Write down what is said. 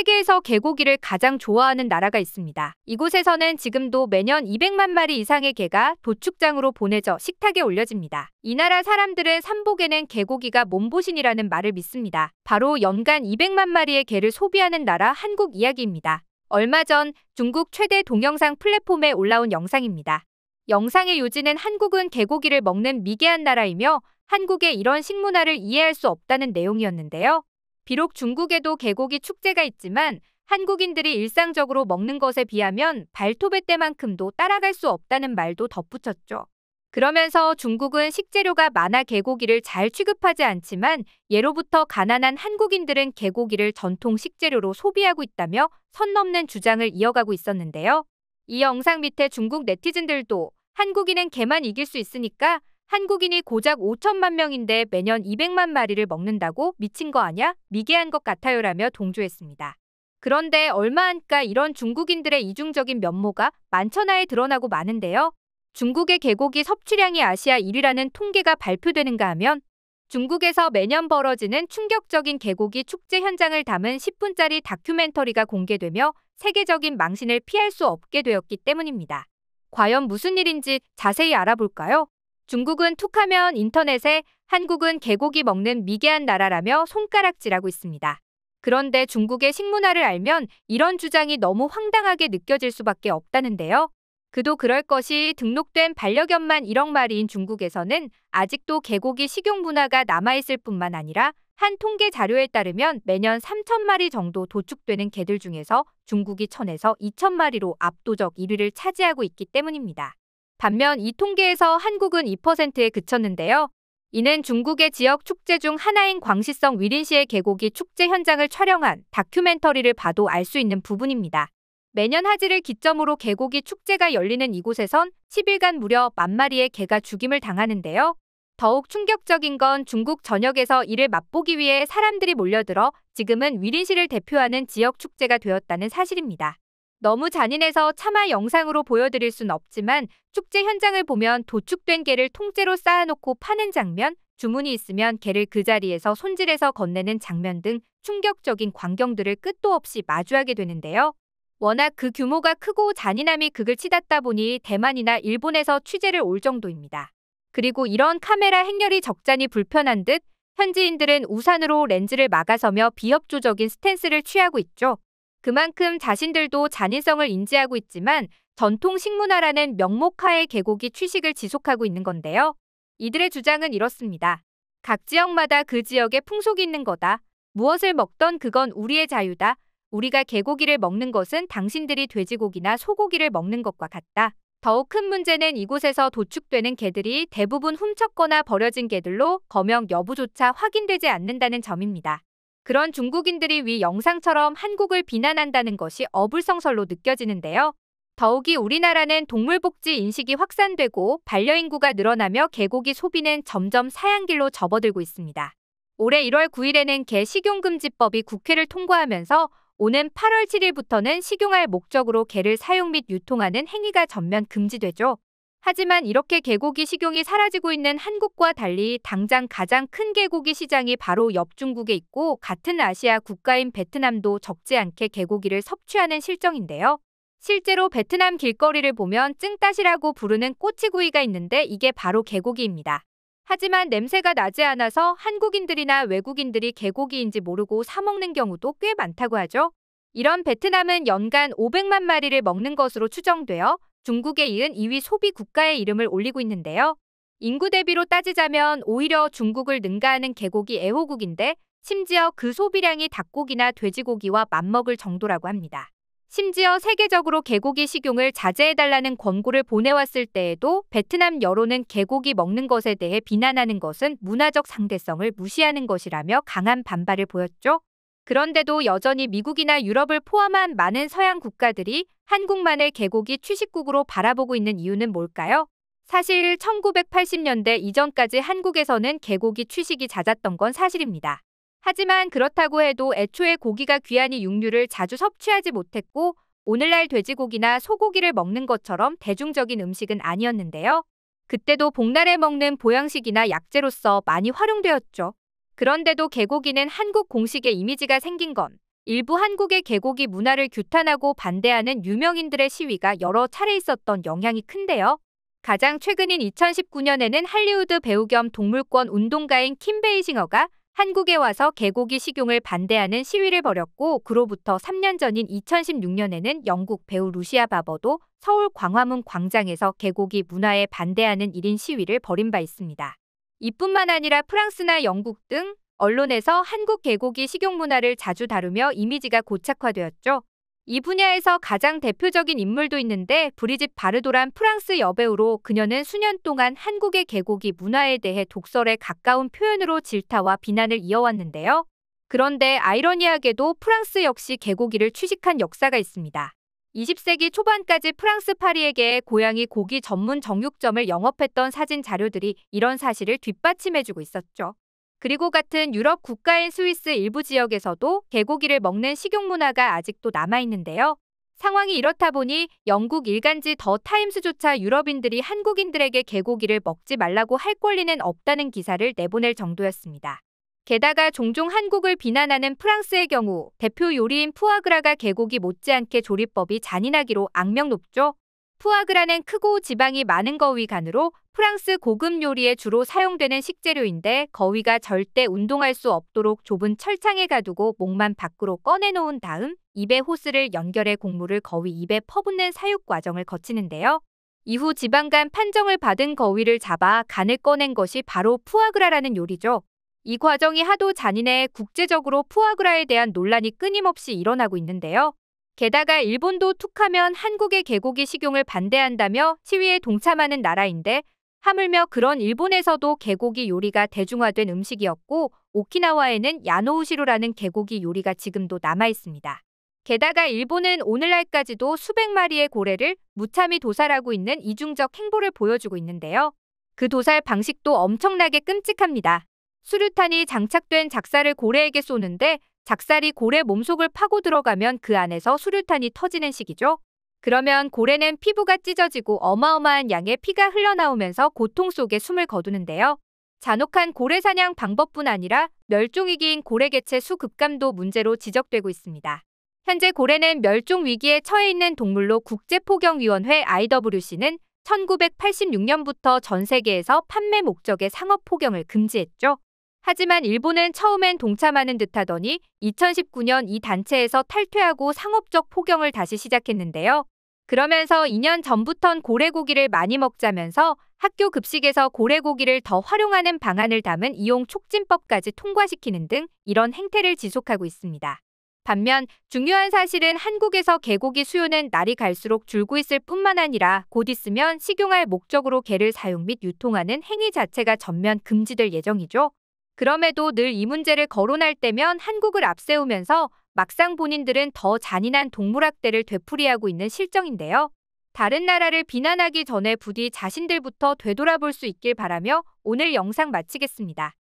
세계에서 개고기를 가장 좋아하는 나라가 있습니다. 이곳에서는 지금도 매년 200만 마리 이상의 개가 도축장으로 보내져 식탁에 올려집니다. 이 나라 사람들은 삼복에는 개고기가 몸보신이라는 말을 믿습니다. 바로 연간 200만 마리의 개를 소비하는 나라 한국 이야기입니다. 얼마 전 중국 최대 동영상 플랫폼에 올라온 영상입니다. 영상의 요지는 한국은 개고기를 먹는 미개한 나라이며 한국의 이런 식문화를 이해할 수 없다는 내용이었는데요. 비록 중국에도 개고기 축제가 있지만 한국인들이 일상적으로 먹는 것에 비하면 발톱베 때만큼도 따라갈 수 없다는 말도 덧붙였죠. 그러면서 중국은 식재료가 많아 개고기를 잘 취급하지 않지만 예로부터 가난한 한국인들은 개고기를 전통 식재료로 소비하고 있다며 선 넘는 주장을 이어가고 있었는데요. 이 영상 밑에 중국 네티즌들도 한국인은 개만 이길 수 있으니까 한국인이 고작 5천만 명인데 매년 200만 마리를 먹는다고 미친 거 아냐? 미개한 것 같아요라며 동조했습니다. 그런데 얼마 안까 이런 중국인들의 이중적인 면모가 만천하에 드러나고 마는데요. 중국의 개고기 섭취량이 아시아 1위라는 통계가 발표되는가 하면 중국에서 매년 벌어지는 충격적인 개고기 축제 현장을 담은 10분짜리 다큐멘터리가 공개되며 세계적인 망신을 피할 수 없게 되었기 때문입니다. 과연 무슨 일인지 자세히 알아볼까요? 중국은 툭하면 인터넷에 한국은 개고기 먹는 미개한 나라라며 손가락질하고 있습니다. 그런데 중국의 식문화를 알면 이런 주장이 너무 황당하게 느껴질 수밖에 없다는데요. 그도 그럴 것이 등록된 반려견만 1억 마리인 중국에서는 아직도 개고기 식용 문화가 남아있을 뿐만 아니라 한 통계 자료에 따르면 매년 3천 마리 정도 도축되는 개들 중에서 중국이 천에서 2천 마리로 압도적 1위를 차지하고 있기 때문입니다. 반면 이 통계에서 한국은 2%에 그쳤는데요. 이는 중국의 지역 축제 중 하나인 광시성 위린시의 계곡이 축제 현장을 촬영한 다큐멘터리를 봐도 알 수 있는 부분입니다. 매년 하지를 기점으로 계곡이 축제가 열리는 이곳에선 10일간 무려 만 마리의 개가 죽임을 당하는데요. 더욱 충격적인 건 중국 전역에서 이를 맛보기 위해 사람들이 몰려들어 지금은 위린시를 대표하는 지역 축제가 되었다는 사실입니다. 너무 잔인해서 차마 영상으로 보여드릴 순 없지만 축제 현장을 보면 도축된 개를 통째로 쌓아놓고 파는 장면, 주문이 있으면 개를 그 자리에서 손질해서 건네는 장면 등 충격적인 광경들을 끝도 없이 마주하게 되는데요. 워낙 그 규모가 크고 잔인함이 극을 치닫다 보니 대만이나 일본에서 취재를 올 정도입니다. 그리고 이런 카메라 행렬이 적잖이 불편한 듯 현지인들은 우산으로 렌즈를 막아서며 비협조적인 스탠스를 취하고 있죠. 그만큼 자신들도 잔인성을 인지하고 있지만 전통 식문화라는 명목하에 계곡이 취식을 지속하고 있는 건데요. 이들의 주장은 이렇습니다. 각 지역마다 그 지역의 풍속이 있는 거다. 무엇을 먹던 그건 우리의 자유다. 우리가 개고기를 먹는 것은 당신들이 돼지고기나 소고기를 먹는 것과 같다. 더욱 큰 문제는 이곳에서 도축되는 개들이 대부분 훔쳤거나 버려진 개들로 거명 여부조차 확인되지 않는다는 점입니다. 그런 중국인들이 위 영상처럼 한국을 비난한다는 것이 어불성설로 느껴지는데요. 더욱이 우리나라는 동물복지 인식이 확산되고 반려인구가 늘어나며 개고기 소비는 점점 사양길로 접어들고 있습니다. 올해 1월 9일에는 개 식용금지법이 국회를 통과하면서 오는 8월 7일부터는 식용할 목적으로 개를 사용 및 유통하는 행위가 전면 금지되죠. 하지만 이렇게 개고기 식용이 사라지고 있는 한국과 달리 당장 가장 큰 개고기 시장이 바로 옆 중국에 있고 같은 아시아 국가인 베트남도 적지 않게 개고기를 섭취하는 실정인데요. 실제로 베트남 길거리를 보면 찡따시라고 부르는 꼬치구이가 있는데 이게 바로 개고기입니다. 하지만 냄새가 나지 않아서 한국인들이나 외국인들이 개고기인지 모르고 사먹는 경우도 꽤 많다고 하죠. 이런 베트남은 연간 500만 마리를 먹는 것으로 추정되어 중국에 이은 2위 소비 국가의 이름을 올리고 있는데요. 인구 대비로 따지자면 오히려 중국을 능가하는 개고기 애호국인데 심지어 그 소비량이 닭고기나 돼지고기와 맞먹을 정도라고 합니다. 심지어 세계적으로 개고기 식용을 자제해달라는 권고를 보내왔을 때에도 베트남 여론은 개고기 먹는 것에 대해 비난하는 것은 문화적 상대성을 무시하는 것이라며 강한 반발을 보였죠. 그런데도 여전히 미국이나 유럽을 포함한 많은 서양 국가들이 한국만을 개고기 취식국으로 바라보고 있는 이유는 뭘까요? 사실 1980년대 이전까지 한국에서는 개고기 취식이 잦았던 건 사실입니다. 하지만 그렇다고 해도 애초에 고기가 귀하니 육류를 자주 섭취하지 못했고 오늘날 돼지고기나 소고기를 먹는 것처럼 대중적인 음식은 아니었는데요. 그때도 복날에 먹는 보양식이나 약재로서 많이 활용되었죠. 그런데도 개고기는 한국 공식의 이미지가 생긴 건 일부 한국의 개고기 문화를 규탄하고 반대하는 유명인들의 시위가 여러 차례 있었던 영향이 큰데요. 가장 최근인 2019년에는 할리우드 배우 겸 동물권 운동가인 킴 베이징어가 한국에 와서 개고기 식용을 반대하는 시위를 벌였고 그로부터 3년 전인 2016년에는 영국 배우 루시아 바버도 서울 광화문 광장에서 개고기 문화에 반대하는 1인 시위를 벌인 바 있습니다. 이뿐만 아니라 프랑스나 영국 등 언론에서 한국 개고기 식용 문화를 자주 다루며 이미지가 고착화되었죠. 이 분야에서 가장 대표적인 인물도 있는데 브리짓 바르도란 프랑스 여배우로 그녀는 수년 동안 한국의 개고기 문화에 대해 독설에 가까운 표현으로 질타와 비난을 이어왔는데요. 그런데 아이러니하게도 프랑스 역시 개고기를 취식한 역사가 있습니다. 20세기 초반까지 프랑스 파리에게 고양이 고기 전문 정육점을 영업했던 사진 자료들이 이런 사실을 뒷받침해주고 있었죠. 그리고 같은 유럽 국가인 스위스 일부 지역에서도 개고기를 먹는 식용 문화가 아직도 남아있는데요. 상황이 이렇다 보니 영국 일간지 더 타임스조차 유럽인들이 한국인들에게 개고기를 먹지 말라고 할 권리는 없다는 기사를 내보낼 정도였습니다. 게다가 종종 한국을 비난하는 프랑스의 경우 대표 요리인 푸아그라가 계곡이 못지않게 조리법이 잔인하기로 악명 높죠. 푸아그라는 크고 지방이 많은 거위 간으로 프랑스 고급 요리에 주로 사용되는 식재료인데 거위가 절대 운동할 수 없도록 좁은 철창에 가두고 목만 밖으로 꺼내놓은 다음 입에 호스를 연결해 곡물을 거위 입에 퍼붓는 사육 과정을 거치는데요. 이후 지방간 판정을 받은 거위를 잡아 간을 꺼낸 것이 바로 푸아그라라는 요리죠. 이 과정이 하도 잔인해 국제적으로 푸아그라에 대한 논란이 끊임없이 일어나고 있는데요. 게다가 일본도 툭하면 한국의 개고기 식용을 반대한다며 시위에 동참하는 나라인데 하물며 그런 일본에서도 개고기 요리가 대중화된 음식이었고 오키나와에는 야노우시루라는 개고기 요리가 지금도 남아 있습니다. 게다가 일본은 오늘날까지도 수백 마리의 고래를 무참히 도살하고 있는 이중적 행보를 보여주고 있는데요. 그 도살 방식도 엄청나게 끔찍합니다. 수류탄이 장착된 작살을 고래에게 쏘는데 작살이 고래 몸속을 파고 들어가면 그 안에서 수류탄이 터지는 식이죠. 그러면 고래는 피부가 찢어지고 어마어마한 양의 피가 흘러나오면서 고통 속에 숨을 거두는데요. 잔혹한 고래 사냥 방법뿐 아니라 멸종위기인 고래 개체 수 급감도 문제로 지적되고 있습니다. 현재 고래는 멸종 위기에 처해 있는 동물로 국제포경위원회 IWC는 1986년부터 전 세계에서 판매 목적의 상업 포경을 금지했죠. 하지만 일본은 처음엔 동참하는 듯하더니 2019년 이 단체에서 탈퇴하고 상업적 포경을 다시 시작했는데요. 그러면서 2년 전부턴 고래고기를 많이 먹자면서 학교 급식에서 고래고기를 더 활용하는 방안을 담은 이용 촉진법까지 통과시키는 등 이런 행태를 지속하고 있습니다. 반면 중요한 사실은 한국에서 개고기 수요는 날이 갈수록 줄고 있을 뿐만 아니라 곧 있으면 식용할 목적으로 개를 사용 및 유통하는 행위 자체가 전면 금지될 예정이죠. 그럼에도 늘 이 문제를 거론할 때면 한국을 앞세우면서 막상 본인들은 더 잔인한 동물학대를 되풀이하고 있는 실정인데요. 다른 나라를 비난하기 전에 부디 자신들부터 되돌아볼 수 있길 바라며 오늘 영상 마치겠습니다.